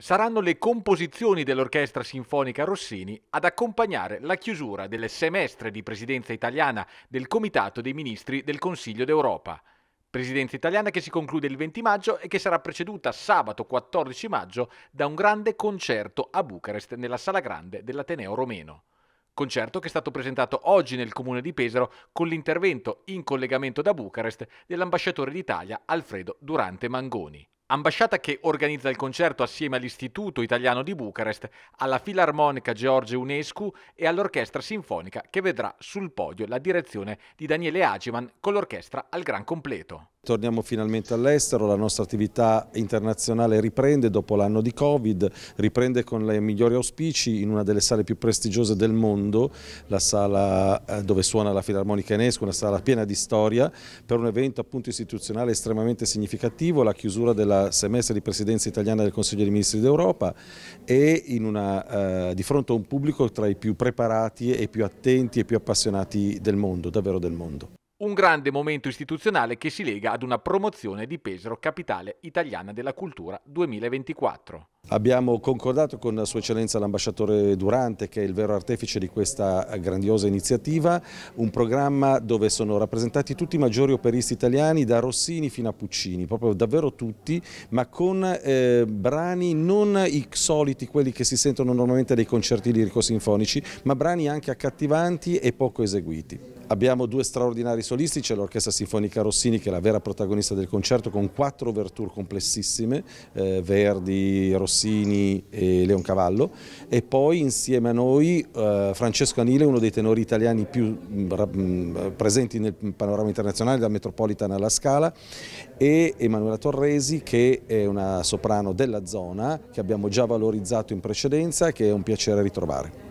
saranno le composizioni dell'Orchestra Sinfonica Rossini ad accompagnare la chiusura del semestre di presidenza italiana del Comitato dei Ministri del Consiglio d'Europa. Presidenza italiana che si conclude il 20 maggio e che sarà preceduta sabato 14 maggio da un grande concerto a Bucarest nella Sala Grande dell'Ateneo Romeno. Concerto che è stato presentato oggi nel comune di Pesaro con l'intervento in collegamento da Bucarest dell'ambasciatore d'Italia Alfredo Durante Mangoni ambasciata che organizza il concerto assieme all'Istituto Italiano di Bucarest, alla Filarmonica George Unescu e all'Orchestra Sinfonica che vedrà sul podio la direzione di Daniele Agiman con l'orchestra al gran completo. Torniamo finalmente all'estero, la nostra attività internazionale riprende dopo l'anno di Covid, riprende con i migliori auspici in una delle sale più prestigiose del mondo, la sala eh, dove suona la Filarmonica Enesco, una sala piena di storia, per un evento appunto istituzionale estremamente significativo, la chiusura del semestre di presidenza italiana del Consiglio dei Ministri d'Europa e una, eh, di fronte a un pubblico tra i più preparati e più attenti e più appassionati del mondo, davvero del mondo un grande momento istituzionale che si lega ad una promozione di Pesaro Capitale Italiana della Cultura 2024. Abbiamo concordato con Sua Eccellenza l'Ambasciatore Durante, che è il vero artefice di questa grandiosa iniziativa, un programma dove sono rappresentati tutti i maggiori operisti italiani, da Rossini fino a Puccini, proprio davvero tutti, ma con eh, brani non i soliti, quelli che si sentono normalmente dai concerti lirico-sinfonici, ma brani anche accattivanti e poco eseguiti. Abbiamo due straordinari solisti, c'è l'Orchestra Sinfonica Rossini che è la vera protagonista del concerto con quattro overture complessissime, eh, Verdi, Rossini e Leoncavallo e poi insieme a noi eh, Francesco Anile, uno dei tenori italiani più mh, mm, mm, presenti nel panorama internazionale, da Metropolitan alla Scala e Emanuela Torresi che è una soprano della zona che abbiamo già valorizzato in precedenza e che è un piacere ritrovare.